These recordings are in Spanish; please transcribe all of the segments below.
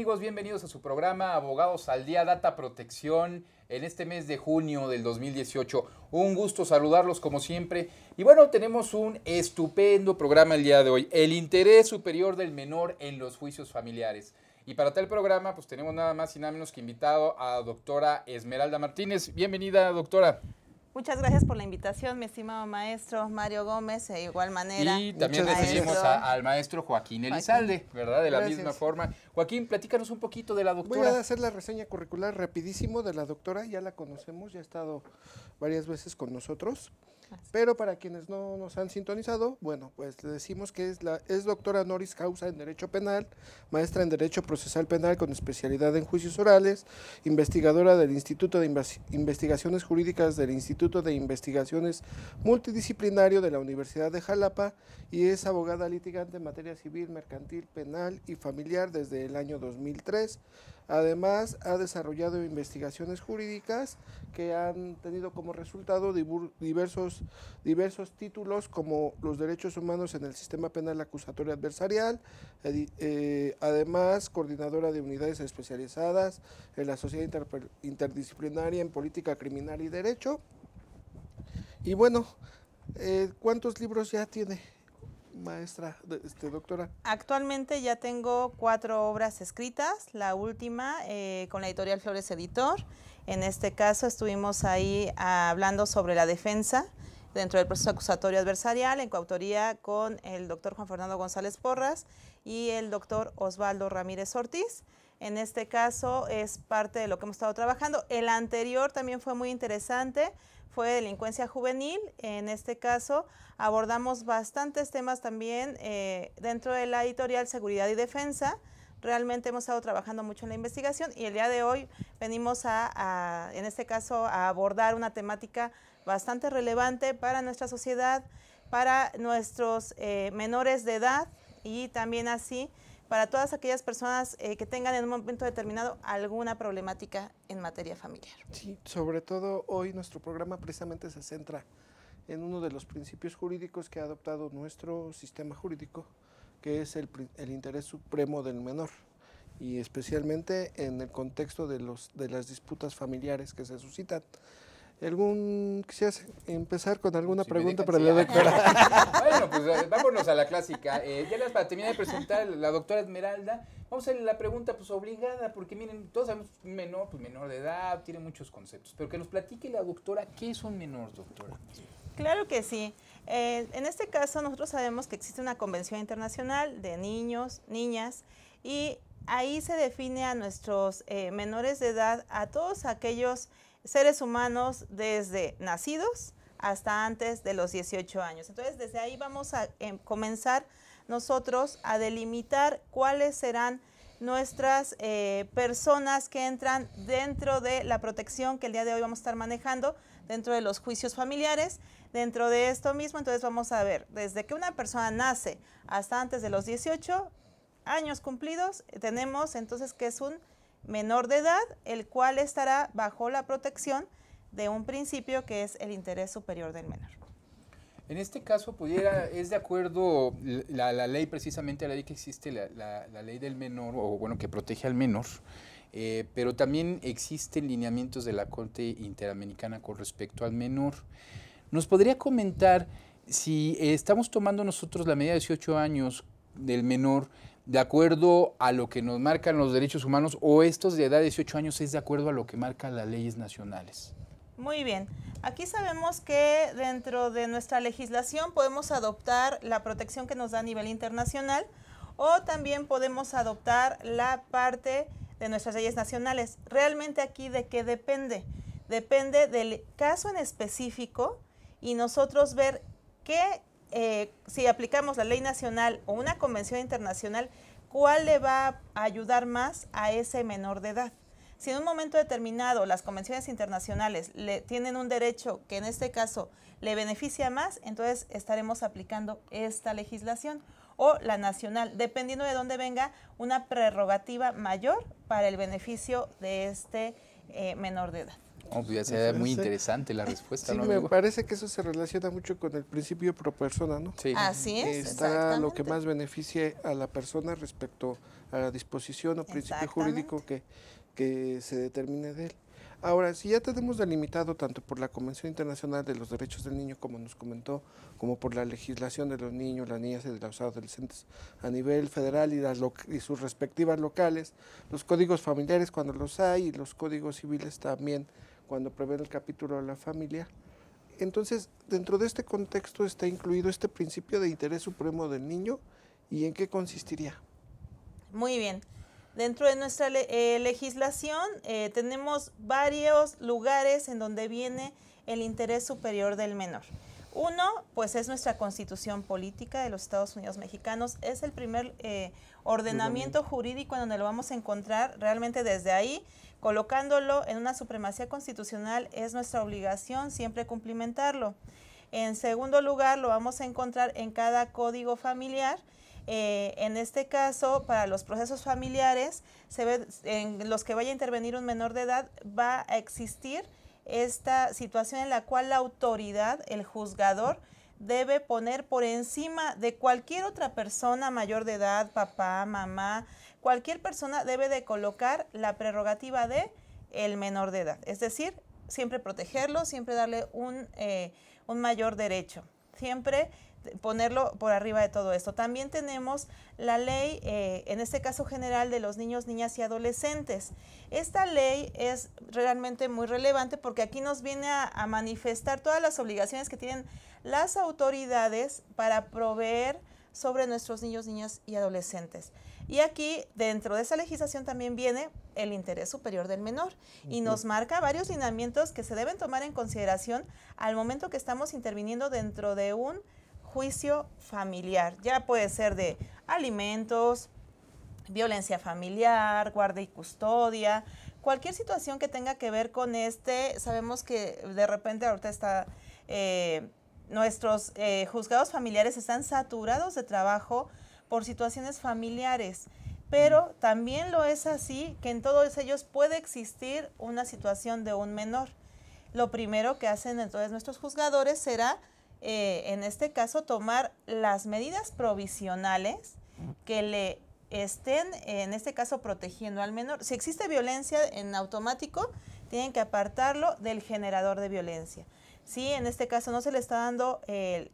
amigos? Bienvenidos a su programa Abogados al Día Data Protección en este mes de junio del 2018. Un gusto saludarlos como siempre. Y bueno, tenemos un estupendo programa el día de hoy, el interés superior del menor en los juicios familiares. Y para tal programa, pues tenemos nada más y nada menos que invitado a doctora Esmeralda Martínez. Bienvenida, doctora. Muchas gracias por la invitación, mi estimado maestro Mario Gómez, de igual manera. Y también recibimos al maestro Joaquín Elizalde, ¿verdad? De la misma forma. Joaquín, platícanos un poquito de la doctora. Voy a hacer la reseña curricular rapidísimo de la doctora, ya la conocemos, ya ha estado varias veces con nosotros. Pero para quienes no nos han sintonizado, bueno, pues le decimos que es, la, es doctora Noris causa en Derecho Penal, maestra en Derecho Procesal Penal con especialidad en Juicios Orales, investigadora del Instituto de Investigaciones Jurídicas del Instituto de Investigaciones Multidisciplinario de la Universidad de Jalapa y es abogada litigante en materia civil, mercantil, penal y familiar desde el año 2003 Además, ha desarrollado investigaciones jurídicas que han tenido como resultado diversos, diversos títulos como los derechos humanos en el sistema penal acusatorio adversarial, eh, además coordinadora de unidades especializadas en la sociedad interdisciplinaria en política criminal y derecho. Y bueno, eh, ¿cuántos libros ya tiene? maestra, este, doctora? Actualmente ya tengo cuatro obras escritas, la última eh, con la editorial Flores Editor. En este caso estuvimos ahí hablando sobre la defensa dentro del proceso acusatorio adversarial en coautoría con el doctor Juan Fernando González Porras y el doctor Osvaldo Ramírez Ortiz. En este caso es parte de lo que hemos estado trabajando. El anterior también fue muy interesante, fue delincuencia juvenil. En este caso abordamos bastantes temas también eh, dentro de la editorial Seguridad y Defensa. Realmente hemos estado trabajando mucho en la investigación y el día de hoy venimos a, en este caso, a abordar una temática bastante relevante para nuestra sociedad, para nuestros eh, menores de edad y también así para todas aquellas personas eh, que tengan en un momento determinado alguna problemática en materia familiar. Sí, sobre todo hoy nuestro programa precisamente se centra en uno de los principios jurídicos que ha adoptado nuestro sistema jurídico, que es el, el interés supremo del menor, y especialmente en el contexto de, los, de las disputas familiares que se suscitan. ¿Algún, quisieras empezar con alguna pregunta para la doctora? bueno, pues eh, vámonos a la clásica. Eh, ya para terminar de presentar, la doctora Esmeralda, vamos a la pregunta pues obligada, porque miren, todos sabemos menor, pues menor de edad, tiene muchos conceptos, pero que nos platique la doctora, ¿qué es un menor, doctora? Claro que sí. Eh, en este caso, nosotros sabemos que existe una convención internacional de niños, niñas, y ahí se define a nuestros menores de edad, a todos aquellos seres humanos desde nacidos hasta antes de los 18 años. Entonces, desde ahí vamos a em, comenzar nosotros a delimitar cuáles serán nuestras eh, personas que entran dentro de la protección que el día de hoy vamos a estar manejando, dentro de los juicios familiares, dentro de esto mismo. Entonces vamos a ver, desde que una persona nace hasta antes de los 18 años cumplidos, tenemos entonces que es un menor de edad, el cual estará bajo la protección de un principio que es el interés superior del menor. En este caso, pudiera, es de acuerdo la, la ley, precisamente la ley que existe, la, ley del menor, o bueno, que protege al menor, eh, pero también existen lineamientos de la Corte Interamericana con respecto al menor. ¿Nos podría comentar si estamos tomando nosotros la medida de 18 años del menor? de acuerdo a lo que nos marcan los derechos humanos o estos de edad de 18 años es de acuerdo a lo que marcan las leyes nacionales. Muy bien. Aquí sabemos que dentro de nuestra legislación podemos adoptar la protección que nos da a nivel internacional o también podemos adoptar la parte de nuestras leyes nacionales. Realmente aquí de qué depende. Depende del caso en específico y nosotros ver qué eh, si aplicamos la ley nacional o una convención internacional, ¿cuál le va a ayudar más a ese menor de edad? Si en un momento determinado las convenciones internacionales le tienen un derecho que en este caso le beneficia más, entonces estaremos aplicando esta legislación o la nacional, dependiendo de dónde venga una prerrogativa mayor para el beneficio de este eh, menor de edad. Obvio sea muy interesante la respuesta, sí, Me parece que eso se relaciona mucho con el principio pro persona, ¿no? Así es. Está lo que más beneficie a la persona respecto a la disposición o principio jurídico que, se determine de él. Ahora, si ya tenemos delimitado tanto por la Convención Internacional de los Derechos del Niño, como nos comentó, como por la legislación de los niños, las niñas y de los adolescentes a nivel federal y, las y sus respectivas locales, los códigos familiares cuando los hay y los códigos civiles también cuando prevé el capítulo de la familia. Entonces, dentro de este contexto está incluido este principio de interés supremo del niño y en qué consistiría. Muy bien. Dentro de nuestra eh, legislación eh, tenemos varios lugares en donde viene el interés superior del menor. Uno, pues es nuestra constitución política de los Estados Unidos mexicanos. Es el primer eh, ordenamiento jurídico en donde lo vamos a encontrar realmente desde ahí, colocándolo en una supremacía constitucional es nuestra obligación siempre cumplimentarlo. En segundo lugar, lo vamos a encontrar en cada código familiar. Eh, en este caso, para los procesos familiares, se ve, en los que vaya a intervenir un menor de edad, va a existir esta situación en la cual la autoridad, el juzgador, debe poner por encima de cualquier otra persona mayor de edad, papá, mamá, cualquier persona debe de colocar la prerrogativa de el menor de edad. Es decir, siempre protegerlo, siempre darle un, eh, mayor derecho. Siempre ponerlo por arriba de todo esto. También tenemos la ley, eh, en este caso general, de los niños, niñas y adolescentes. Esta ley es realmente muy relevante porque aquí nos viene a, manifestar todas las obligaciones que tienen las autoridades para proveer sobre nuestros niños, niñas y adolescentes. Y aquí, dentro de esa legislación, también viene el interés superior del menor y nos marca varios lineamientos que se deben tomar en consideración al momento que estamos interviniendo dentro de un juicio familiar. Ya puede ser de alimentos, violencia familiar, guarda y custodia, cualquier situación que tenga que ver con este. Sabemos que de repente ahorita está... Eh, nuestros eh, juzgados familiares están saturados de trabajo por situaciones familiares, pero también lo es así que en todos ellos puede existir una situación de un menor. Lo primero que hacen entonces nuestros juzgadores será eh, en este caso, tomar las medidas provisionales que le estén, en este caso, protegiendo al menor. Si existe violencia en automático, tienen que apartarlo del generador de violencia. Si en este caso no se le está dando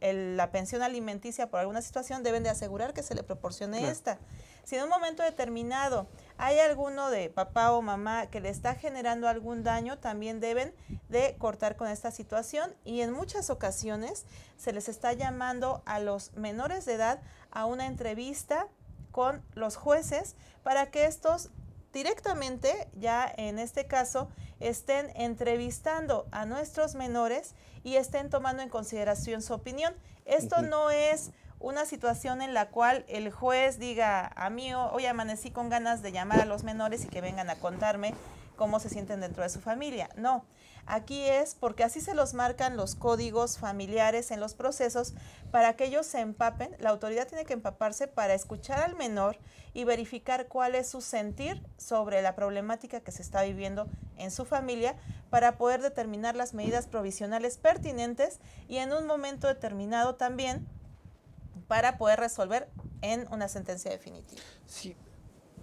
la pensión alimenticia por alguna situación, deben de asegurar que se le proporcione esta. Si en un momento determinado hay alguno de papá o mamá que le está generando algún daño, también deben de cortar con esta situación y en muchas ocasiones se les está llamando a los menores de edad a una entrevista con los jueces para que estos directamente, ya en este caso, estén entrevistando a nuestros menores y estén tomando en consideración su opinión. Esto no es una situación en la cual el juez diga, a mí hoy amanecí con ganas de llamar a los menores y que vengan a contarme cómo se sienten dentro de su familia. No, aquí es porque así se los marcan los códigos familiares en los procesos para que ellos se empapen. La autoridad tiene que empaparse para escuchar al menor y verificar cuál es su sentir sobre la problemática que se está viviendo en su familia para poder determinar las medidas provisionales pertinentes y en un momento determinado también para poder resolver en una sentencia definitiva. Sí,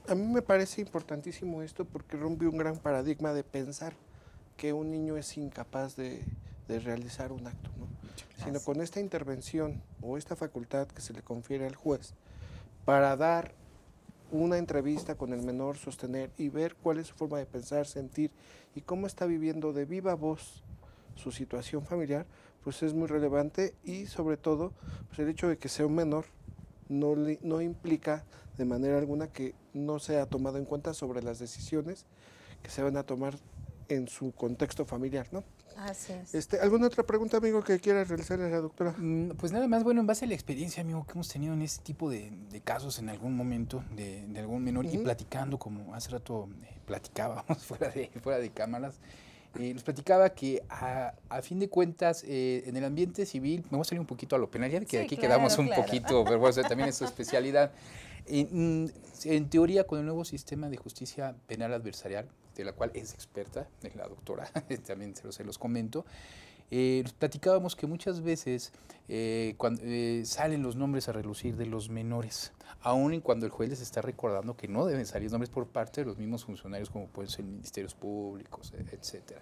a mí me parece importantísimo esto porque rompe un gran paradigma de pensar que un niño es incapaz de, de realizar un acto, ¿no? sino con esta intervención o esta facultad que se le confiere al juez para dar una entrevista con el menor, sostener y ver cuál es su forma de pensar, sentir y cómo está viviendo de viva voz su situación familiar, pues es muy relevante y sobre todo pues, el hecho de que sea un menor no, no implica de manera alguna que no sea tomado en cuenta sobre las decisiones que se van a tomar en su contexto familiar, ¿no? Así Este, ¿Alguna otra pregunta, amigo, que quiera realizar a la doctora? Mm, pues nada más, bueno, en base a la experiencia, amigo, que hemos tenido en este tipo de, casos en algún momento de, algún menor y platicando, como hace rato eh, platicábamos fuera de, fuera de cámaras, nos eh, platicaba que a, fin de cuentas eh, en el ambiente civil, me voy a salir un poquito a lo penal, ya que aquí quedamos un poquito, pero bueno, también es su especialidad. En, teoría, con el nuevo sistema de justicia penal adversarial, de la cual es experta, es la doctora, también se los comento, eh, platicábamos que muchas veces eh, eh, salen los nombres a relucir de los menores, aun cuando el juez les está recordando que no deben salir nombres por parte de los mismos funcionarios como pueden ser ministerios públicos, e-, etcétera.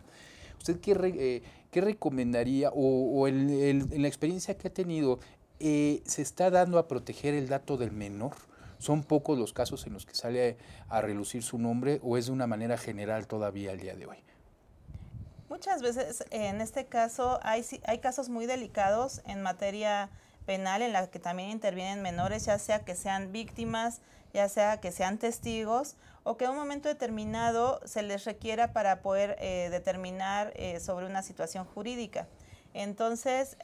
¿Usted qué, eh, recomendaría o, en la experiencia que ha tenido, se está dando a proteger el dato del menor? ¿Son pocos los casos en los que sale a relucir su nombre o es de una manera general todavía al día de hoy? Muchas veces en este caso hay, hay casos muy delicados en materia penal en la que también intervienen menores, ya sea que sean víctimas, ya sea que sean testigos o que en un momento determinado se les requiera para poder eh, determinar eh, sobre una situación jurídica. Entonces,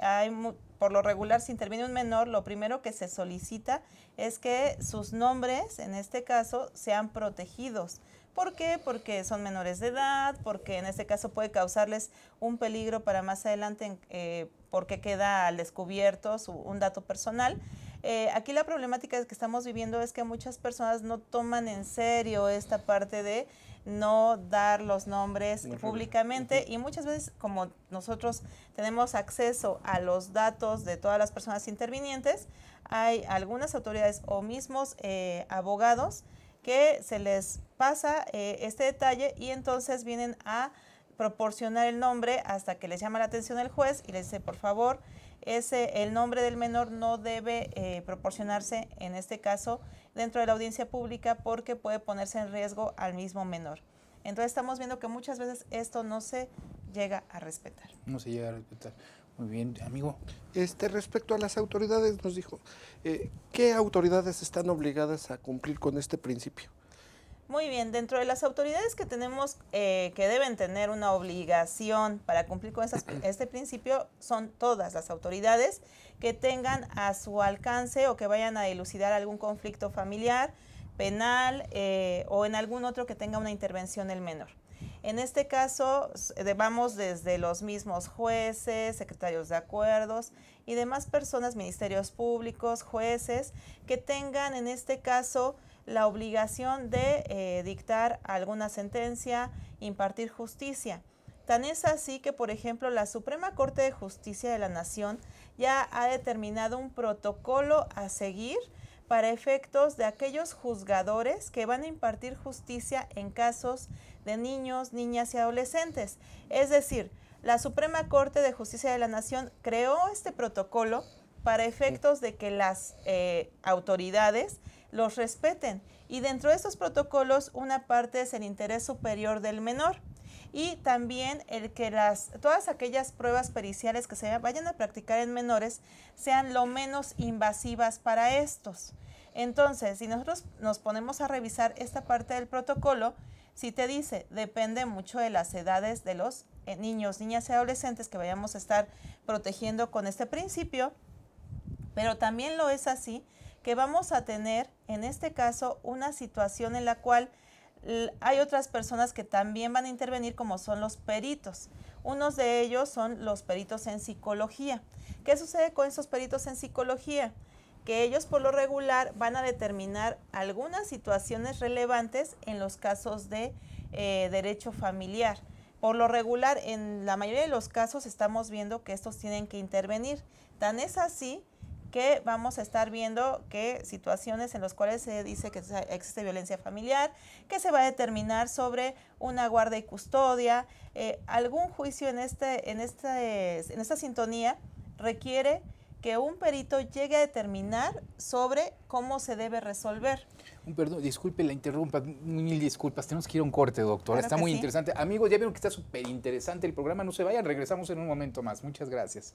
por lo regular, si interviene un menor, lo primero que se solicita es que sus nombres, en este caso, sean protegidos. ¿Por qué? Porque son menores de edad, porque en este caso puede causarles un peligro para más adelante eh, porque queda al descubierto un dato personal. Eh, aquí la problemática que estamos viviendo es que muchas personas no toman en serio esta parte de no dar los nombres públicamente y muchas veces como nosotros tenemos acceso a los datos de todas las personas intervinientes, hay algunas autoridades o mismos eh, abogados que se les pasa eh, este detalle y entonces vienen a proporcionar el nombre hasta que les llama la atención el juez y les dice, por favor, ese, el nombre del menor no debe eh, proporcionarse, en este caso, dentro de la audiencia pública porque puede ponerse en riesgo al mismo menor. Entonces estamos viendo que muchas veces esto no se llega a respetar. No se llega a respetar. Muy bien, amigo. Este, respecto a las autoridades, nos dijo, eh, ¿qué autoridades están obligadas a cumplir con este principio? Muy bien, dentro de las autoridades que tenemos eh, que deben tener una obligación para cumplir con esas, este principio son todas las autoridades que tengan a su alcance o que vayan a elucidar algún conflicto familiar, penal eh, o en algún otro que tenga una intervención el menor. En este caso, vamos desde los mismos jueces, secretarios de acuerdos y demás personas, ministerios públicos, jueces, que tengan en este caso la obligación de eh, dictar alguna sentencia, impartir justicia. Tan es así que, por ejemplo, la Suprema Corte de Justicia de la Nación ya ha determinado un protocolo a seguir para efectos de aquellos juzgadores que van a impartir justicia en casos de niños, niñas y adolescentes. Es decir, la Suprema Corte de Justicia de la Nación creó este protocolo para efectos de que las eh, autoridades los respeten. Y dentro de estos protocolos, una parte es el interés superior del menor y también el que las, todas aquellas pruebas periciales que se vayan a practicar en menores sean lo menos invasivas para estos. Entonces, si nosotros nos ponemos a revisar esta parte del protocolo, si te dice, depende mucho de las edades de los eh, niños, niñas y adolescentes que vayamos a estar protegiendo con este principio, pero también lo es así que vamos a tener, en este caso, una situación en la cual hay otras personas que también van a intervenir como son los peritos. Unos de ellos son los peritos en psicología. ¿Qué sucede con esos peritos en psicología? que ellos por lo regular van a determinar algunas situaciones relevantes en los casos de eh, derecho familiar. Por lo regular, en la mayoría de los casos estamos viendo que estos tienen que intervenir. Tan es así que vamos a estar viendo que situaciones en las cuales se dice que existe violencia familiar, que se va a determinar sobre una guarda y custodia, eh, algún juicio en, este, en, este, en esta sintonía requiere que un perito llegue a determinar sobre cómo se debe resolver. Un perdón, disculpe la interrumpa, mil disculpas, tenemos que ir a un corte, doctora, está muy interesante. Amigos, ya vieron que está súper interesante el programa, no se vayan, regresamos en un momento más. Muchas gracias.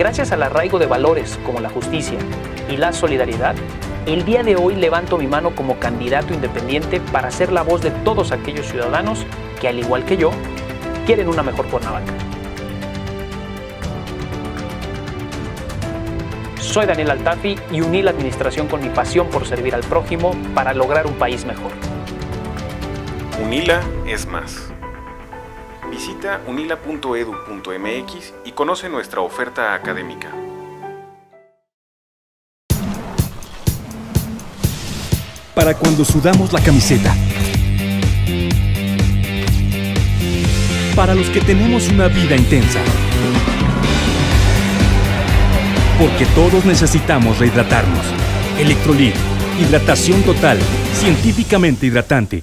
Gracias al arraigo de valores como la justicia y la solidaridad, el día de hoy levanto mi mano como candidato independiente para ser la voz de todos aquellos ciudadanos que, al igual que yo, quieren una mejor Cuernavaca. Soy Daniel Altafi y uní la administración con mi pasión por servir al prójimo para lograr un país mejor. UNILA es más. Visita unila.edu.mx y conoce nuestra oferta académica. Para cuando sudamos la camiseta. Para los que tenemos una vida intensa. Porque todos necesitamos rehidratarnos. Electrolit, hidratación total, científicamente hidratante.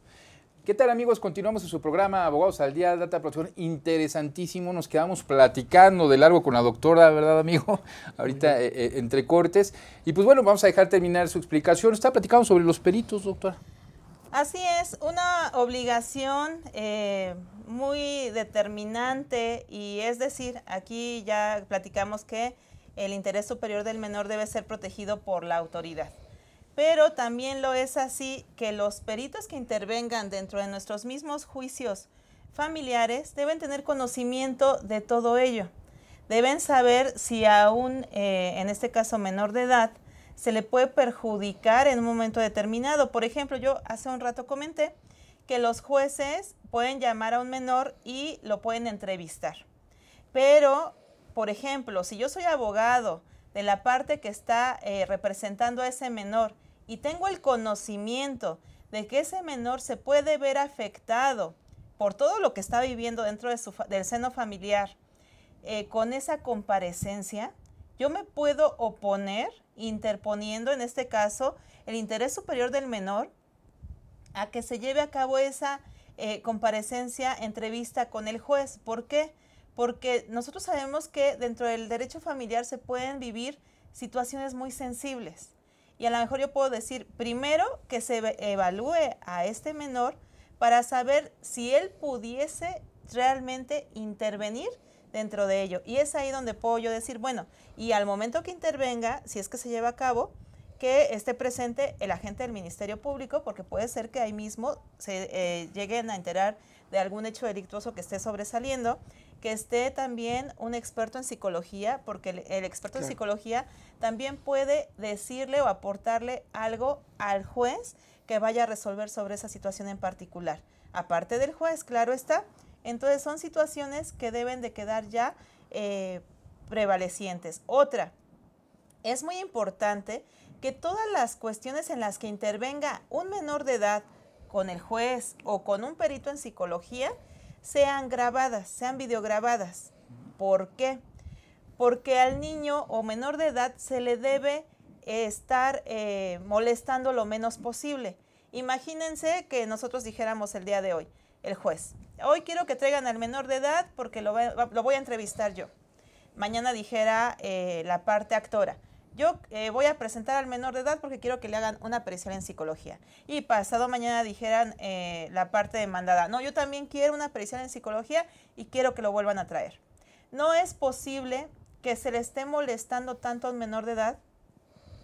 ¿Qué tal amigos? Continuamos en su programa Abogados al Día, Data Protección, interesantísimo, nos quedamos platicando de largo con la doctora, ¿verdad amigo? Ahorita eh, eh, entre cortes. Y pues bueno, vamos a dejar terminar su explicación. Está platicando sobre los peritos, doctora. Así es, una obligación eh, muy determinante y es decir, aquí ya platicamos que el interés superior del menor debe ser protegido por la autoridad pero también lo es así que los peritos que intervengan dentro de nuestros mismos juicios familiares deben tener conocimiento de todo ello. Deben saber si a eh, en este caso menor de edad, se le puede perjudicar en un momento determinado. Por ejemplo, yo hace un rato comenté que los jueces pueden llamar a un menor y lo pueden entrevistar. Pero, por ejemplo, si yo soy abogado de la parte que está eh, representando a ese menor y tengo el conocimiento de que ese menor se puede ver afectado por todo lo que está viviendo dentro del seno familiar, eh, con esa comparecencia, yo me puedo oponer, interponiendo en este caso el interés superior del menor, a que se lleve a cabo esa eh, comparecencia, entrevista con el juez. ¿Por qué? Porque nosotros sabemos que dentro del derecho familiar se pueden vivir situaciones muy sensibles y a lo mejor yo puedo decir primero que se evalúe a este menor para saber si él pudiese realmente intervenir dentro de ello. Y es ahí donde puedo yo decir, bueno, y al momento que intervenga, si es que se lleva a cabo, que esté presente el agente del Ministerio Público, porque puede ser que ahí mismo se eh, lleguen a enterar de algún hecho delictuoso que esté sobresaliendo, que esté también un experto en psicología, porque el, experto en psicología también puede decirle o aportarle algo al juez que vaya a resolver sobre esa situación en particular. Aparte del juez, claro está. Entonces son situaciones que deben de quedar ya eh, prevalecientes. Otra, es muy importante que todas las cuestiones en las que intervenga un menor de edad con el juez o con un perito en psicología, sean grabadas, sean videograbadas. ¿Por qué? Porque al niño o menor de edad se le debe eh, estar eh, molestando lo menos posible. Imagínense que nosotros dijéramos el día de hoy, el juez, hoy quiero que traigan al menor de edad porque lo, voy a entrevistar yo. Mañana dijera eh, la parte actora, yo eh, voy a presentar al menor de edad porque quiero que le hagan una pericial en psicología. Y pasado mañana dijeran eh, la parte demandada, no, yo también quiero una pericial en psicología y quiero que lo vuelvan a traer. No es posible que se le esté molestando tanto al menor de edad,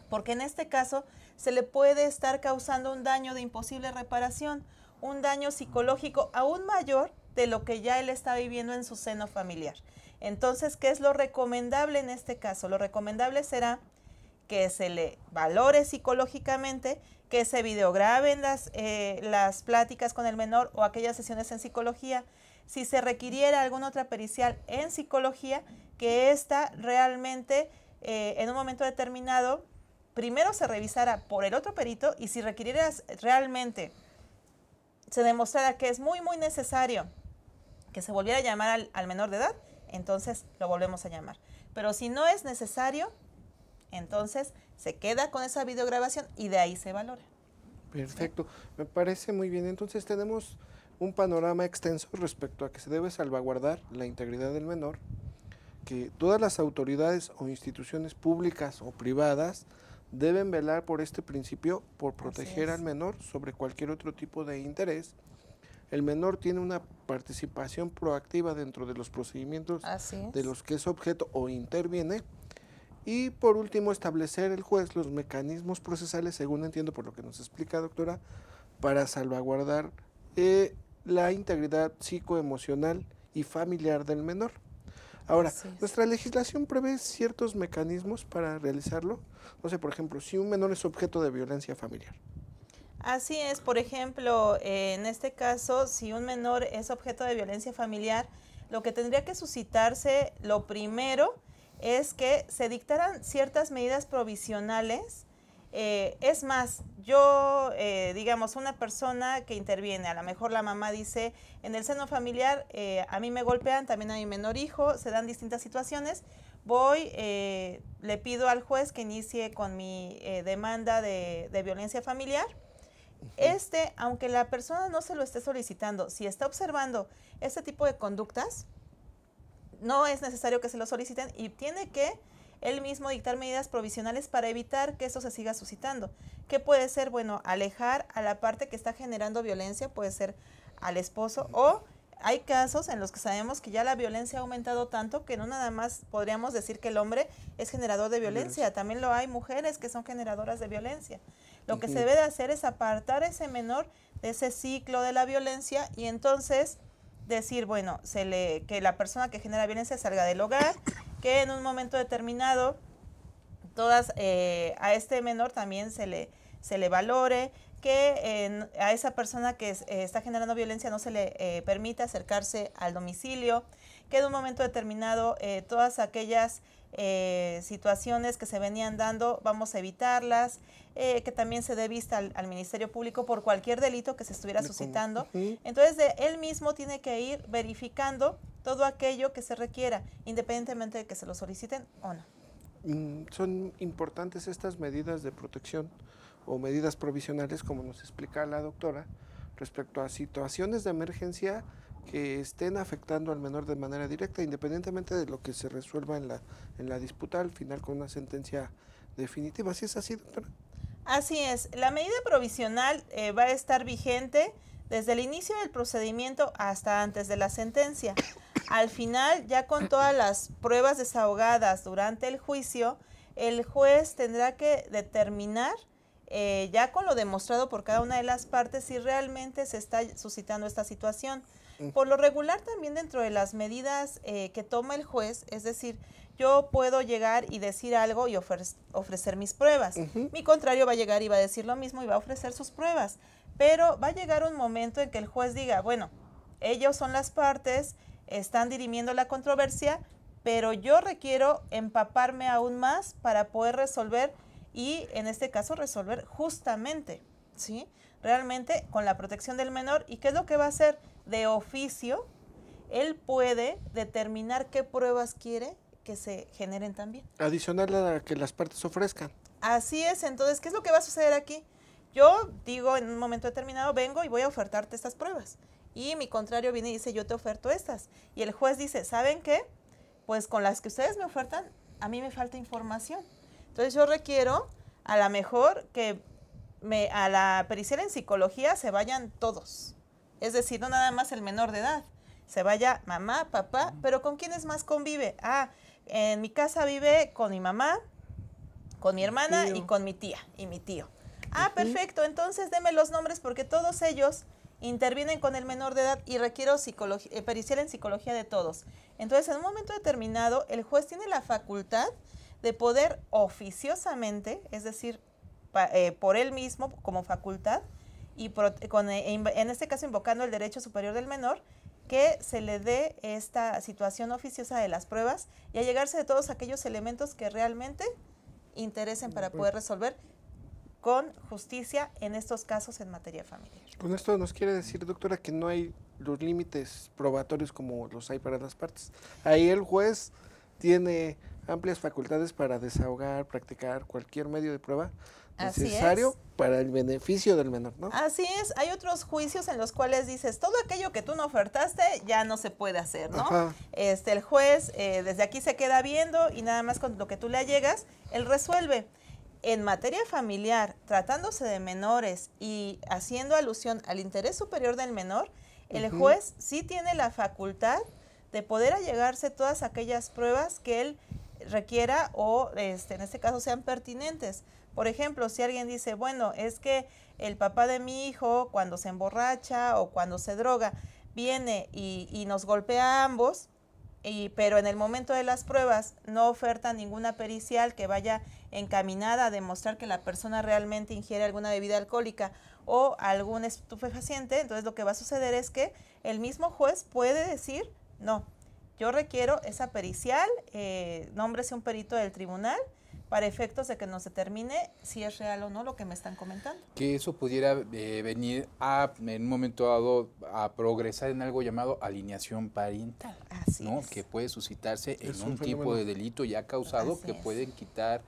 porque en este caso se le puede estar causando un daño de imposible reparación, un daño psicológico aún mayor de lo que ya él está viviendo en su seno familiar. Entonces, ¿qué es lo recomendable en este caso? Lo recomendable será que se le valore psicológicamente, que se videograben las, eh, las pláticas con el menor o aquellas sesiones en psicología. Si se requiriera alguna otra pericial en psicología, que ésta realmente eh, en un momento determinado primero se revisara por el otro perito y si requiriera realmente se demostrara que es muy, muy necesario que se volviera a llamar al, al menor de edad, entonces lo volvemos a llamar. Pero si no es necesario, entonces se queda con esa videograbación y de ahí se valora. Perfecto, me parece muy bien. Entonces tenemos un panorama extenso respecto a que se debe salvaguardar la integridad del menor, que todas las autoridades o instituciones públicas o privadas deben velar por este principio, por proteger al menor sobre cualquier otro tipo de interés. El menor tiene una participación proactiva dentro de los procedimientos de los que es objeto o interviene y por último, establecer el juez los mecanismos procesales, según entiendo por lo que nos explica, doctora, para salvaguardar eh, la integridad psicoemocional y familiar del menor. Ahora, nuestra legislación prevé ciertos mecanismos para realizarlo. No sé, por ejemplo, si un menor es objeto de violencia familiar. Así es, por ejemplo, eh, en este caso, si un menor es objeto de violencia familiar, lo que tendría que suscitarse, lo primero, es que se dictaran ciertas medidas provisionales. Eh, es más, yo, eh, digamos, una persona que interviene, a lo mejor la mamá dice, en el seno familiar eh, a mí me golpean, también a mi menor hijo, se dan distintas situaciones, voy, le pido al juez que inicie con mi demanda de, de violencia familiar. Este, aunque la persona no se lo esté solicitando, si está observando este tipo de conductas, no es necesario que se lo soliciten y tiene que él mismo dictar medidas provisionales para evitar que esto se siga suscitando. que puede ser? Bueno, alejar a la parte que está generando violencia, puede ser al esposo o hay casos en los que sabemos que ya la violencia ha aumentado tanto que no nada más podríamos decir que el hombre es generador de violencia, también lo hay mujeres que son generadoras de violencia. Lo que se debe de hacer es apartar a ese menor de ese ciclo de la violencia y entonces decir, bueno, se le, que la persona que genera violencia salga del hogar, que en un momento determinado todas eh, a este menor también se le, se le valore, que a esa persona que eh, está generando violencia no se le eh, permita acercarse al domicilio, que en un momento determinado todas aquellas eh, situaciones que se venían dando, vamos a evitarlas, eh, que también se dé vista al, Ministerio Público por cualquier delito que se estuviera suscitando. Entonces, él mismo tiene que ir verificando todo aquello que se requiera, independientemente de que se lo soliciten o no. son importantes estas medidas de protección o medidas provisionales, como nos explica la doctora, respecto a situaciones de emergencia que estén afectando al menor de manera directa, independientemente de lo que se resuelva en la, en la disputa al final con una sentencia definitiva. ¿Así es así, doctora? Así es. La medida provisional eh, va a estar vigente desde el inicio del procedimiento hasta antes de la sentencia. Al final, ya con todas las pruebas desahogadas durante el juicio, el juez tendrá que determinar eh, ya con lo demostrado por cada una de las partes si realmente se está suscitando esta situación. Mm. Por lo regular también dentro de las medidas eh, que toma el juez, es decir, yo puedo llegar y decir algo y ofrecer mis pruebas. Mi contrario va a llegar y va a decir lo mismo y va a ofrecer sus pruebas. Pero va a llegar un momento en que el juez diga, bueno, ellos son las partes, están dirimiendo la controversia, pero yo requiero empaparme aún más para poder resolver y en este caso resolver justamente, ¿sí? Realmente con la protección del menor y qué es lo que va a hacer de oficio, él puede determinar qué pruebas quiere que se generen también. Adicional a que las partes ofrezcan. Así es, entonces, ¿qué es lo que va a suceder aquí? Yo digo en un momento determinado, vengo y voy a ofertarte estas pruebas. Y mi contrario viene y dice, yo te oferto estas. Y el juez dice, ¿saben qué? Pues con las que ustedes me ofertan, a mí me falta información. Entonces yo requiero a lo mejor que me, a la pericial en psicología se vayan todos. Es decir, no nada más el menor de edad. Se vaya mamá, papá, pero ¿con quiénes más convive? Ah, en mi casa vive con mi mamá, con mi hermana y con mi tía y mi tío. Ah, perfecto, entonces deme los nombres porque todos ellos intervienen con el menor de edad y requiero psicología eh, pericial en psicología de todos. Entonces, en un momento determinado, el juez tiene la facultad de poder oficiosamente, es decir, eh, por él mismo como facultad, y eh, e en este caso invocando el derecho superior del menor, que se le dé esta situación oficiosa de las pruebas y llegarse de todos aquellos elementos que realmente interesen para poder resolver con justicia en estos casos en materia familiar. Con esto nos quiere decir, doctora, que no hay los límites probatorios como los hay para las partes. Ahí el juez tiene amplias facultades para desahogar, practicar cualquier medio de prueba necesario para el beneficio del menor, ¿no? Así es, hay otros juicios en los cuales dices, todo aquello que tú no ofertaste ya no se puede hacer, ¿no? Este, el juez eh, desde aquí se queda viendo y nada más con lo que tú le llegas, él resuelve. En materia familiar, tratándose de menores y haciendo alusión al interés superior del menor, el juez sí tiene la facultad de poder allegarse todas aquellas pruebas que él requiera o este, en este caso sean pertinentes. Por ejemplo, si alguien dice, bueno, es que el papá de mi hijo cuando se emborracha o cuando se droga viene y, nos golpea a ambos, y, pero en el momento de las pruebas no oferta ninguna pericial que vaya encaminada a demostrar que la persona realmente ingiere alguna bebida alcohólica o algún estupefaciente, entonces lo que va a suceder es que el mismo juez puede decir, no, yo requiero esa pericial, eh, nómbrese un perito del tribunal para efectos de que nos determine si es real o no lo que me están comentando. Que eso pudiera eh, venir a, en un momento dado a progresar en algo llamado alineación parental, Así ¿no? que puede suscitarse en un, tipo de delito ya causado que pueden quitar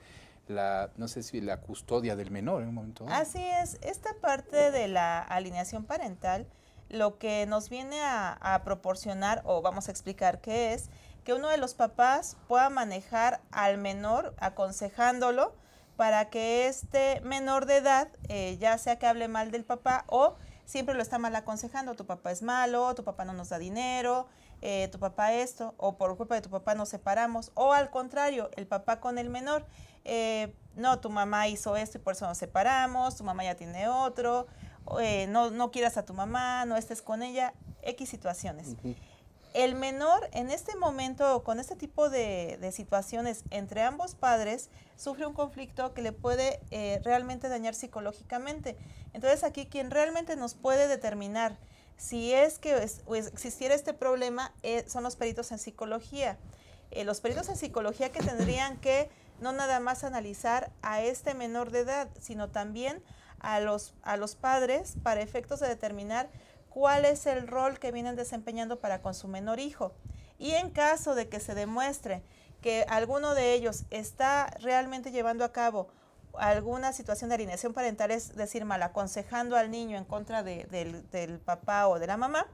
la, no sé si la custodia del menor en un momento dado. Así es, esta parte de la alineación parental lo que nos viene a, proporcionar, o vamos a explicar qué es, que uno de los papás pueda manejar al menor aconsejándolo para que este menor de edad, eh, ya sea que hable mal del papá o siempre lo está mal aconsejando, tu papá es malo, tu papá no nos da dinero, eh, tu papá esto, o por culpa de tu papá nos separamos, o al contrario, el papá con el menor, eh, no, tu mamá hizo esto y por eso nos separamos, tu mamá ya tiene otro, eh, no, no quieras a tu mamá, no estés con ella, X situaciones. El menor en este momento, con este tipo de, situaciones entre ambos padres, sufre un conflicto que le puede eh, realmente dañar psicológicamente. Entonces aquí quien realmente nos puede determinar si es que existiera este problema eh, son los peritos en psicología. los peritos en psicología que tendrían que no nada más analizar a este menor de edad, sino también a los, a los padres para efectos de determinar cuál es el rol que vienen desempeñando para con su menor hijo. Y en caso de que se demuestre que alguno de ellos está realmente llevando a cabo alguna situación de alineación parental, es decir, mal aconsejando al niño en contra del, del, papá o de la mamá,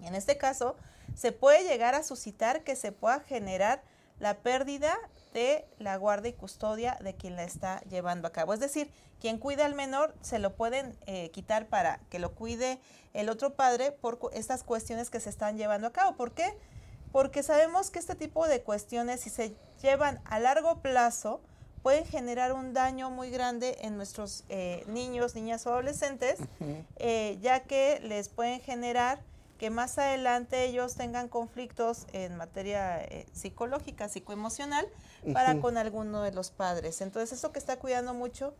en este caso se puede llegar a suscitar que se pueda generar la pérdida de la guarda y custodia de quien la está llevando a cabo. Es decir, quien cuida al menor se lo pueden eh, quitar para que lo cuide el otro padre por estas cuestiones que se están llevando a cabo. ¿Por qué? Porque sabemos que este tipo de cuestiones, si se llevan a largo plazo, pueden generar un daño muy grande en nuestros eh, niños, niñas o adolescentes, eh, ya que les pueden generar que más adelante ellos tengan conflictos en materia eh, psicológica, psicoemocional, para con alguno de los padres. Entonces, eso que está cuidando mucho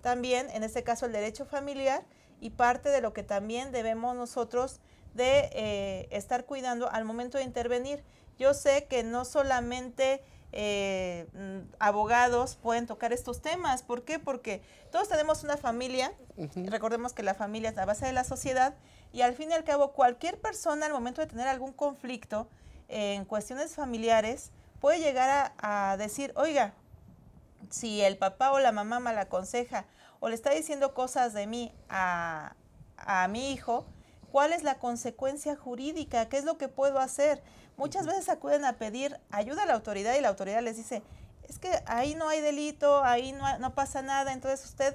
también, en este caso, el derecho familiar y parte de lo que también debemos nosotros de eh, estar cuidando al momento de intervenir. Yo sé que no solamente... Eh, mm, abogados pueden tocar estos temas. ¿Por qué? Porque todos tenemos una familia, recordemos que la familia es la base de la sociedad, y al fin y al cabo, cualquier persona al momento de tener algún conflicto en cuestiones familiares puede llegar a, decir, oiga, si el papá o la mamá me la aconseja o le está diciendo cosas de mí a, mi hijo, ¿cuál es la consecuencia jurídica? ¿Qué es lo que puedo hacer? Muchas veces acuden a pedir ayuda a la autoridad y la autoridad les dice, es que ahí no hay delito, ahí no, no pasa nada, entonces usted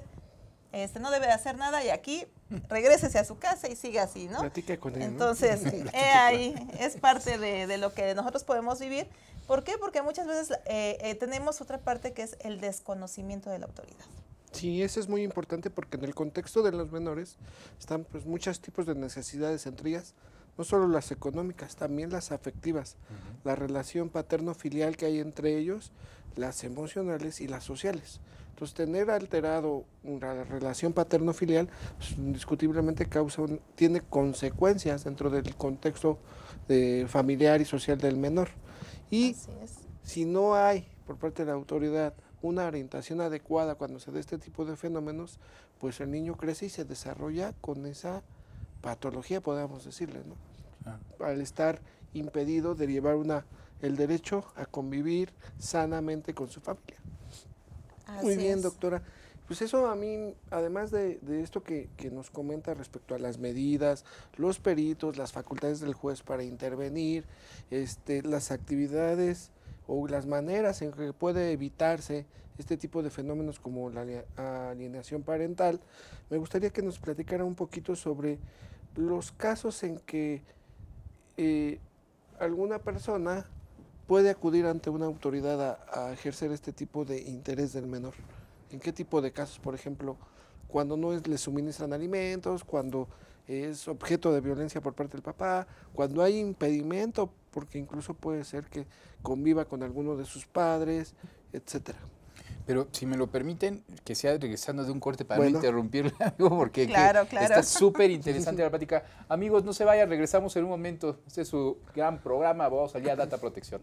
este, no debe hacer nada y aquí regrésese a su casa y siga así, ¿no? con Entonces, ahí es parte de, lo que nosotros podemos vivir. ¿Por qué? Porque muchas veces eh, eh, tenemos otra parte que es el desconocimiento de la autoridad. Sí, eso es muy importante porque en el contexto de los menores están pues muchos tipos de necesidades, entre ellas no solo las económicas, también las afectivas, la relación paterno-filial que hay entre ellos, las emocionales y las sociales. Entonces, tener alterado una relación paterno-filial pues, indiscutiblemente causa, tiene consecuencias dentro del contexto eh, familiar y social del menor. Y si no hay por parte de la autoridad una orientación adecuada cuando se da este tipo de fenómenos, pues el niño crece y se desarrolla con esa patología, podemos decirle, ¿no? Al estar impedido de llevar una, el derecho a convivir sanamente con su familia. Muy bien, doctora. Pues eso a mí, además de, esto que, nos comenta respecto a las medidas, los peritos, las facultades del juez para intervenir, este, las actividades o las maneras en que puede evitarse este tipo de fenómenos como la alienación parental, me gustaría que nos platicara un poquito sobre los casos en que eh, alguna persona puede acudir ante una autoridad a, ejercer este tipo de interés del menor? ¿En qué tipo de casos, por ejemplo, cuando no le suministran alimentos, cuando es objeto de violencia por parte del papá, cuando hay impedimento, porque incluso puede ser que conviva con alguno de sus padres, etcétera? Pero si me lo permiten, que sea regresando de un corte para no no algo porque está súper interesante la plática. Amigos, no se vayan, regresamos en un momento. Este es su gran programa. Vamos allá a Data Protección.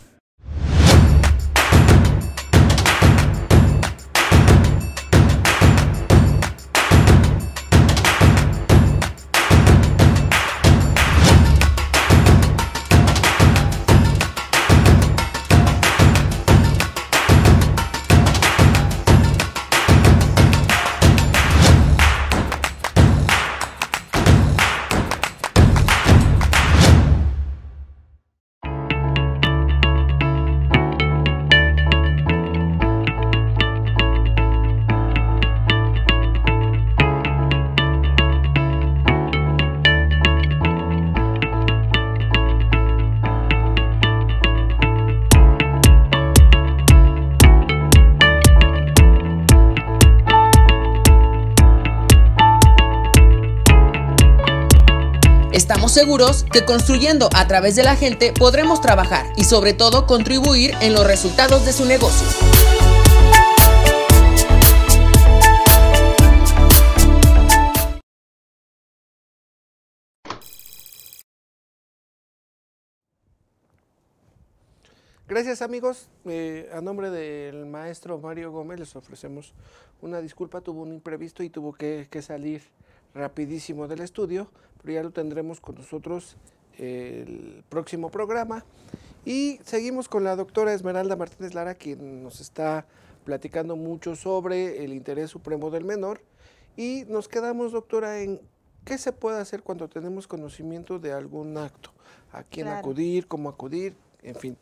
que construyendo a través de la gente podremos trabajar y sobre todo contribuir en los resultados de su negocio. Gracias amigos, eh, a nombre del maestro Mario Gómez les ofrecemos una disculpa, tuvo un imprevisto y tuvo que salir rapidísimo del estudio, pero ya lo tendremos con nosotros eh, el próximo programa. Y seguimos con la doctora Esmeralda Martínez Lara, quien nos está platicando mucho sobre el interés supremo del menor. Y nos quedamos, doctora, en qué se puede hacer cuando tenemos conocimiento de algún acto, a quién acudir, cómo acudir, en fin.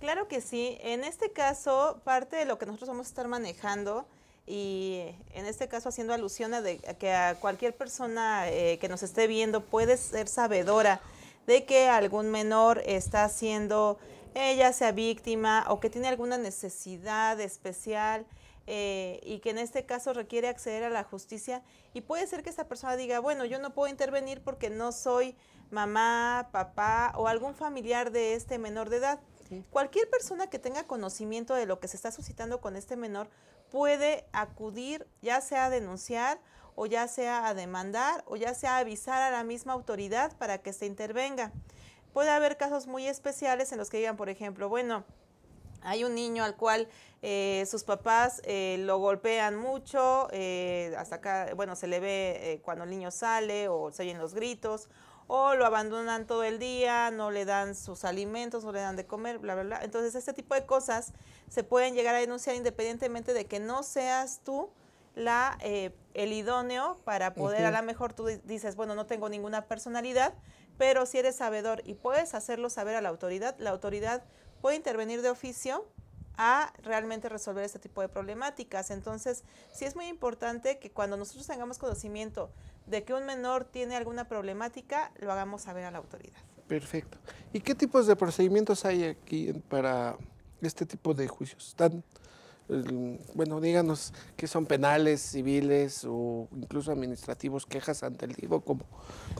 Claro que sí. En este caso, parte de lo que nosotros vamos a estar manejando y en este caso haciendo alusión a, que a cualquier persona eh, que nos esté viendo puede ser sabedora de que algún menor está siendo ella eh, sea víctima o que tiene alguna necesidad especial eh, y que en este caso requiere acceder a la justicia y puede ser que esa persona diga, bueno, yo no puedo intervenir porque no soy mamá, papá o algún familiar de este menor de edad. Cualquier persona que tenga conocimiento de lo que se está suscitando con este menor puede acudir ya sea a denunciar o ya sea a demandar o ya sea a avisar a la misma autoridad para que se intervenga. Puede haber casos muy especiales en los que digan, por ejemplo, bueno, hay un niño al cual eh, sus papás eh, lo golpean mucho, eh, hasta acá, bueno, se le ve cuando el niño sale o se oyen los gritos, o lo abandonan todo el día, no le dan sus alimentos, no le dan de comer, bla, bla, bla. Entonces, este tipo de cosas se pueden llegar a denunciar independientemente de que no seas tú la, eh, el idóneo para poder, a lo mejor tú dices, bueno, no tengo ninguna personalidad, pero si eres sabedor y puedes hacerlo saber a la autoridad, la autoridad puede intervenir de oficio a realmente resolver este tipo de problemáticas. Entonces, sí es muy importante que cuando nosotros tengamos conocimiento de que un menor tiene alguna problemática, lo hagamos saber a la autoridad. Perfecto. ¿Y qué tipos de procedimientos hay aquí para este tipo de juicios? ¿Están, bueno, díganos que son penales, civiles o incluso administrativos, quejas ante el DIF como...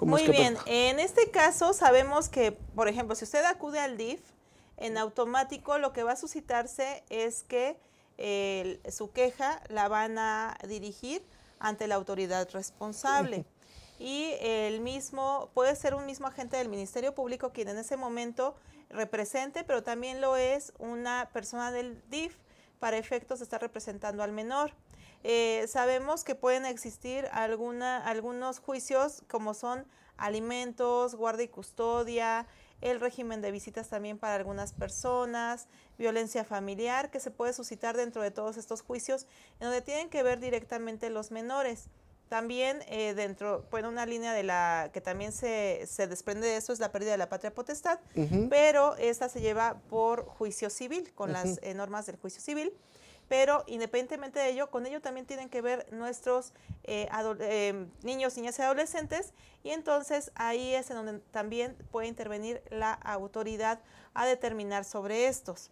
Muy bien, en este caso sabemos que, por ejemplo, si usted acude al DIF, en automático lo que va a suscitarse es que eh, su queja la van a dirigir ante la autoridad responsable. y el mismo, puede ser un mismo agente del Ministerio Público quien en ese momento represente, pero también lo es una persona del DIF para efectos de estar representando al menor. Eh, sabemos que pueden existir alguna, algunos juicios como son alimentos, guarda y custodia, el régimen de visitas también para algunas personas, violencia familiar que se puede suscitar dentro de todos estos juicios, en donde tienen que ver directamente los menores. También eh, dentro, bueno, una línea de la que también se, se, desprende de eso es la pérdida de la patria potestad, pero esta se lleva por juicio civil, con las eh, normas del juicio civil pero independientemente de ello, con ello también tienen que ver nuestros eh, eh, niños, niñas y adolescentes, y entonces ahí es en donde también puede intervenir la autoridad a determinar sobre estos.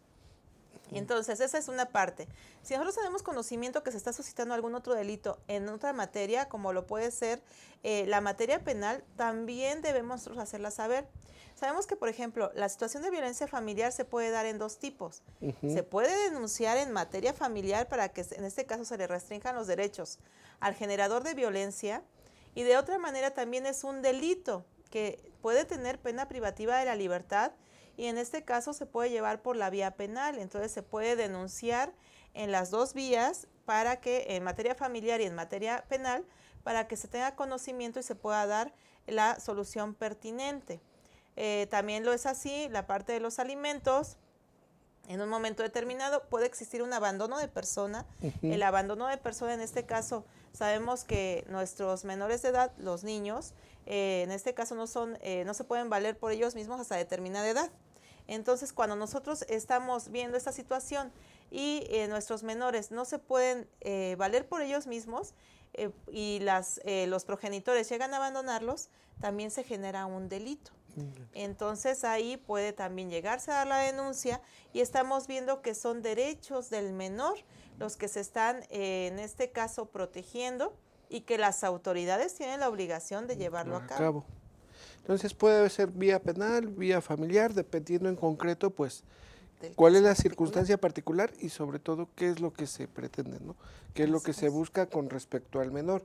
Entonces, esa es una parte. Si nosotros tenemos conocimiento que se está suscitando algún otro delito en otra materia, como lo puede ser eh, la materia penal, también debemos hacerla saber. Sabemos que, por ejemplo, la situación de violencia familiar se puede dar en dos tipos. Se puede denunciar en materia familiar para que en este caso se le restrinjan los derechos al generador de violencia y de otra manera también es un delito que puede tener pena privativa de la libertad y en este caso se puede llevar por la vía penal, entonces se puede denunciar en las dos vías para que en materia familiar y en materia penal para que se tenga conocimiento y se pueda dar la solución pertinente. Eh, también lo es así la parte de los alimentos. En un momento determinado puede existir un abandono de persona. El abandono de persona en este caso sabemos que nuestros menores de edad, los niños, eh, en este caso no son, eh, no se pueden valer por ellos mismos hasta determinada edad. Entonces, cuando nosotros estamos viendo esta situación y eh, nuestros menores no se pueden eh, valer por ellos mismos eh, y las, los progenitores llegan a abandonarlos, también se genera un delito. Mm. Entonces ahí puede también llegarse a dar la denuncia y estamos viendo que son derechos del menor los que se están en este caso protegiendo y que las autoridades tienen la obligación de mm, llevarlo a cabo. Entonces puede ser vía penal, vía familiar, dependiendo en concreto, pues, cuál es la circunstancia particular y sobre todo qué es lo que se pretende, ¿no? ¿Qué es lo que se busca con respecto al menor?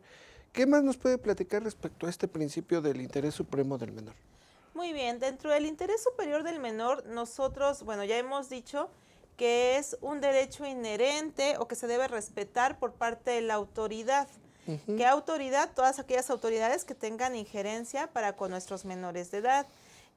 ¿Qué más nos puede platicar respecto a este principio del interés supremo del menor? Muy bien, dentro del interés superior del menor, nosotros, bueno, ya hemos dicho que es un derecho inherente o que se debe respetar por parte de la autoridad. ¿Qué autoridad? Todas aquellas autoridades que tengan injerencia para con nuestros menores de edad,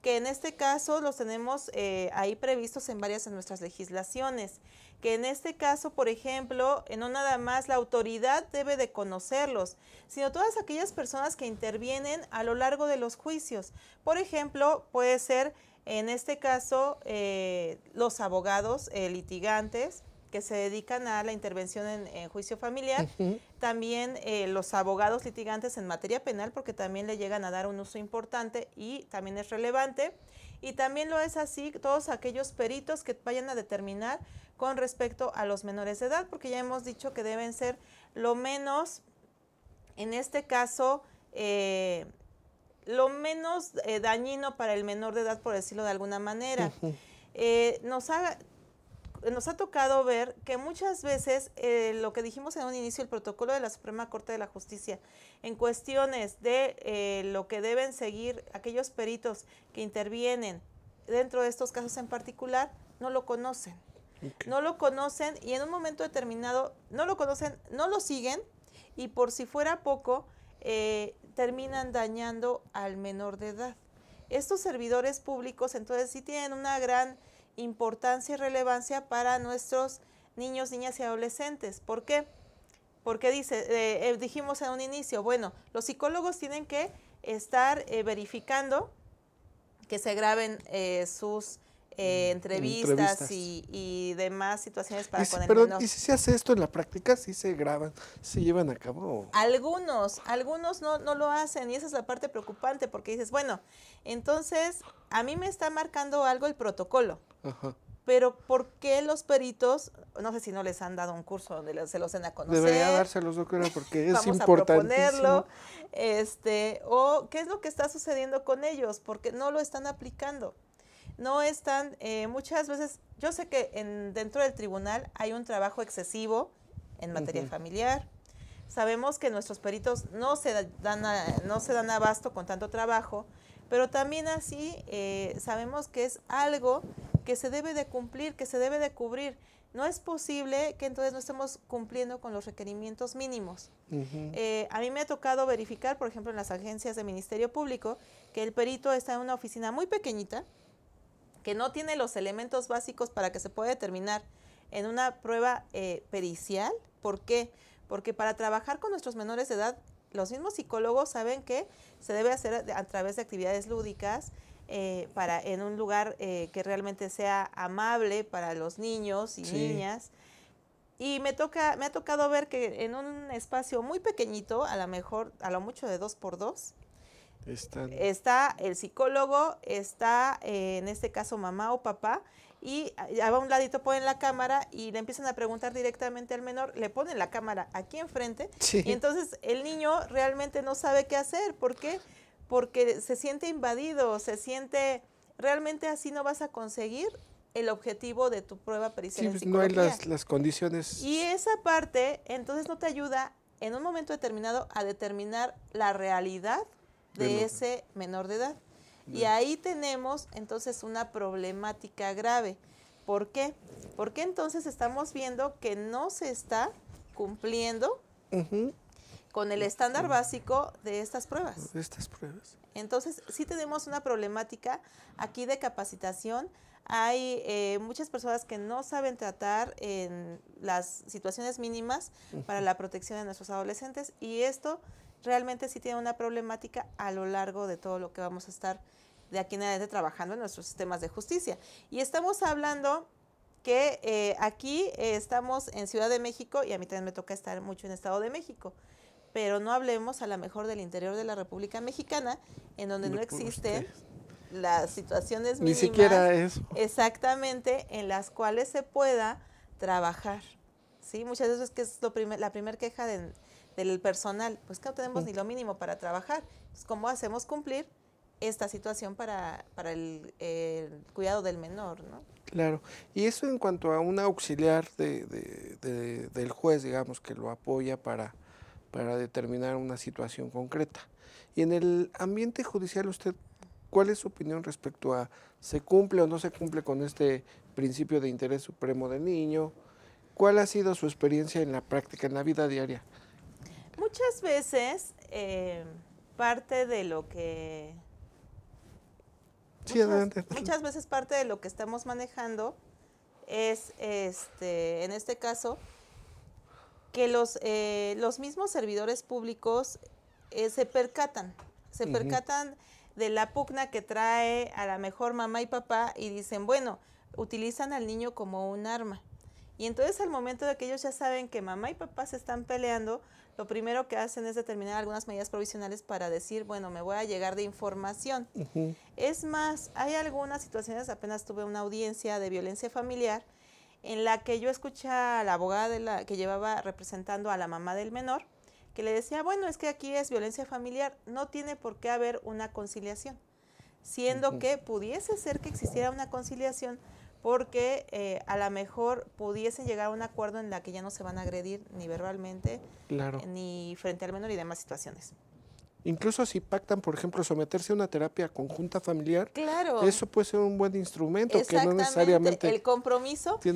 que en este caso los tenemos eh, ahí previstos en varias de nuestras legislaciones, que en este caso, por ejemplo, eh, no nada más la autoridad debe de conocerlos, sino todas aquellas personas que intervienen a lo largo de los juicios. Por ejemplo, puede ser en este caso eh, los abogados litigantes, que se dedican a la intervención en, juicio familiar, también eh, los abogados litigantes en materia penal, porque también le llegan a dar un uso importante y también es relevante, y también lo es así todos aquellos peritos que vayan a determinar con respecto a los menores de edad, porque ya hemos dicho que deben ser lo menos, en este caso, eh, lo menos eh, dañino para el menor de edad, por decirlo de alguna manera. nos ha nos ha tocado ver que muchas veces eh, lo que dijimos en un inicio, el protocolo de la Suprema Corte de la Justicia, en cuestiones de eh, lo que deben seguir aquellos peritos que intervienen dentro de estos casos en particular, no lo conocen. No lo conocen y en un momento determinado no lo conocen, no lo siguen y por si fuera poco, eh, terminan dañando al menor de edad. Estos servidores públicos entonces sí tienen una gran importancia y relevancia para nuestros niños, niñas y adolescentes. ¿Por qué? Porque dice, eh, eh, dijimos en un inicio, bueno, los psicólogos tienen que estar eh, verificando que se graben sus eh, mm, entrevistas, Y, demás situaciones para poner. Pero, ¿y si se hace esto en la práctica? sí se graban? ¿Se llevan a cabo? Algunos, algunos no, no lo hacen y esa es la parte preocupante porque dices, bueno, entonces a mí me está marcando algo el protocolo. Ajá. Pero ¿por qué los peritos, no sé si no les han dado un curso donde se los den a conocer? Debería dárselos, doctora, porque es importante. Este, o qué es lo que está sucediendo con ellos, porque no lo están aplicando no están, eh, muchas veces, yo sé que en, dentro del tribunal hay un trabajo excesivo en materia familiar. Sabemos que nuestros peritos no se, dan no se dan abasto con tanto trabajo, pero también así eh, sabemos que es algo que se debe de cumplir, que se debe de cubrir. No es posible que entonces no estemos cumpliendo con los requerimientos mínimos. Eh, a mí me ha tocado verificar, por ejemplo, en las agencias de Ministerio Público, que el perito está en una oficina muy pequeñita, que no tiene los elementos básicos para que se pueda determinar en una prueba eh, pericial. ¿Por qué? Porque para trabajar con nuestros menores de edad, los mismos psicólogos saben que se debe hacer a través de actividades lúdicas, eh, para, en un lugar eh, que realmente sea amable para los niños y niñas. Y me, toca, me ha tocado ver que en un espacio muy pequeñito, a lo mejor, a lo mucho de dos por dos, están. Está el psicólogo, está eh, en este caso mamá o papá, y a un ladito ponen la cámara y le empiezan a preguntar directamente al menor, le ponen la cámara aquí enfrente, y entonces el niño realmente no sabe qué hacer, ¿por qué? Porque se siente invadido, se siente, realmente así no vas a conseguir el objetivo de tu prueba pericial No hay las, las condiciones. Y esa parte, entonces no te ayuda en un momento determinado a determinar la realidad de ese menor de edad. Y ahí tenemos entonces una problemática grave. ¿Por qué? Porque entonces estamos viendo que no se está cumpliendo con el estándar básico de estas pruebas. De estas pruebas. Entonces, sí tenemos una problemática aquí de capacitación. Hay eh, muchas personas que no saben tratar en las situaciones mínimas para la protección de nuestros adolescentes y esto realmente sí tiene una problemática a lo largo de todo lo que vamos a estar de aquí en adelante trabajando en nuestros sistemas de justicia. Y estamos hablando que eh, aquí eh, estamos en Ciudad de México y a mí también me toca estar mucho en Estado de México, pero no hablemos a lo mejor del interior de la República Mexicana, en donde no, existen las situaciones mínimas. Ni siquiera Exactamente, en las cuales se pueda trabajar. ¿sí? Muchas veces que es lo la primera queja de, del personal, pues que no tenemos ni lo mínimo para trabajar. ¿cómo hacemos cumplir esta situación para, el, cuidado del menor? ¿no? Claro, y eso en cuanto a un auxiliar del juez, digamos, que lo apoya para, para determinar una situación concreta. Y en el ambiente judicial, usted, ¿cuál es su opinión respecto a se cumple o no se cumple con este principio de interés supremo del niño? ¿Cuál ha sido su experiencia en la práctica, en la vida diaria? Muchas veces eh, parte de lo que... Sí, adelante. muchas veces parte de lo que estamos manejando es, este, en este caso, que los, eh, los mismos servidores públicos eh, se percatan, se percatan de la pugna que trae a la mejor mamá y papá y dicen, bueno, utilizan al niño como un arma. Y entonces al momento de que ellos ya saben que mamá y papá se están peleando, lo primero que hacen es determinar algunas medidas provisionales para decir, bueno, me voy a llegar de información. Es más, hay algunas situaciones, apenas tuve una audiencia de violencia familiar en la que yo escuché a la abogada que llevaba representando a la mamá del menor, que le decía, bueno, es que aquí es violencia familiar, no tiene por qué haber una conciliación, siendo que pudiese ser que existiera una conciliación, porque eh, a lo mejor pudiesen llegar a un acuerdo en la que ya no se van a agredir ni verbalmente, eh, ni frente al menor y demás situaciones. Incluso si pactan, por ejemplo, someterse a una terapia conjunta familiar, eso puede ser un buen instrumento que no necesariamente el compromiso que,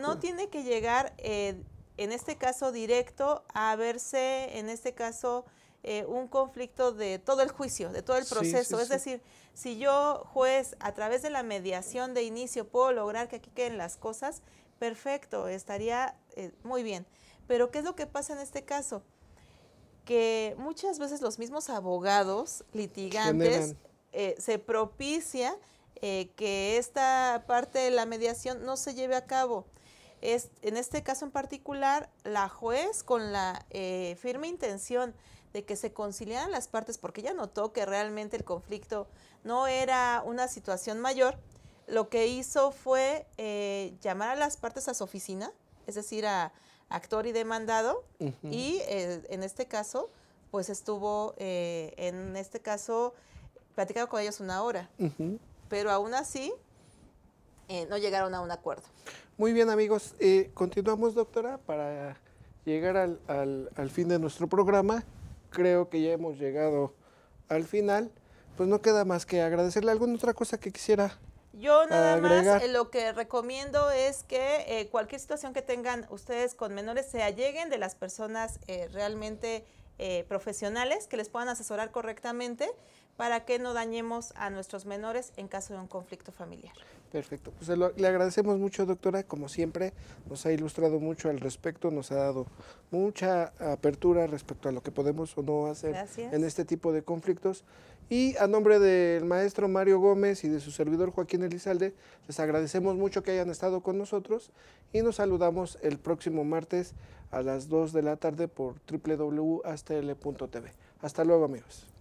no tiene que llegar eh, en este caso directo a verse en este caso eh, un conflicto de todo el juicio, de todo el proceso. es decir, si yo, juez, a través de la mediación de inicio puedo lograr que aquí queden las cosas, perfecto, estaría eh, muy bien. Pero ¿qué es lo que pasa en este caso? Que muchas veces los mismos abogados litigantes eh, se propicia que esta parte de la mediación no se lleve a cabo. Es, en este caso en particular, la juez con la firme intención de que se conciliaran las partes, porque ella notó que realmente el conflicto no era una situación mayor, lo que hizo fue eh, llamar a las partes a su oficina, es decir, a actor y demandado, y eh, en este caso, pues estuvo, eh, en este caso, platicando con ellos una hora, pero aún así no llegaron a un acuerdo. Muy bien amigos, continuamos doctora para llegar al, al, al fin de nuestro programa creo que ya hemos llegado al final. Pues no queda más que agradecerle alguna otra cosa que quisiera. Yo nada más eh, lo que recomiendo es que eh, cualquier situación que tengan ustedes con menores se alleguen de las personas eh, realmente profesionales que les puedan asesorar correctamente para que no dañemos a nuestros menores en caso de un conflicto familiar. Perfecto. Pues le agradecemos mucho, doctora. Como siempre, nos ha ilustrado mucho al respecto, nos ha dado mucha apertura respecto a lo que podemos o no hacer en este tipo de conflictos. Y a nombre del maestro Mario Gómez y de su servidor Joaquín Elizalde, les agradecemos mucho que hayan estado con nosotros y nos saludamos el próximo martes a las 2 de la tarde por www.astl.tv. Hasta luego, amigos.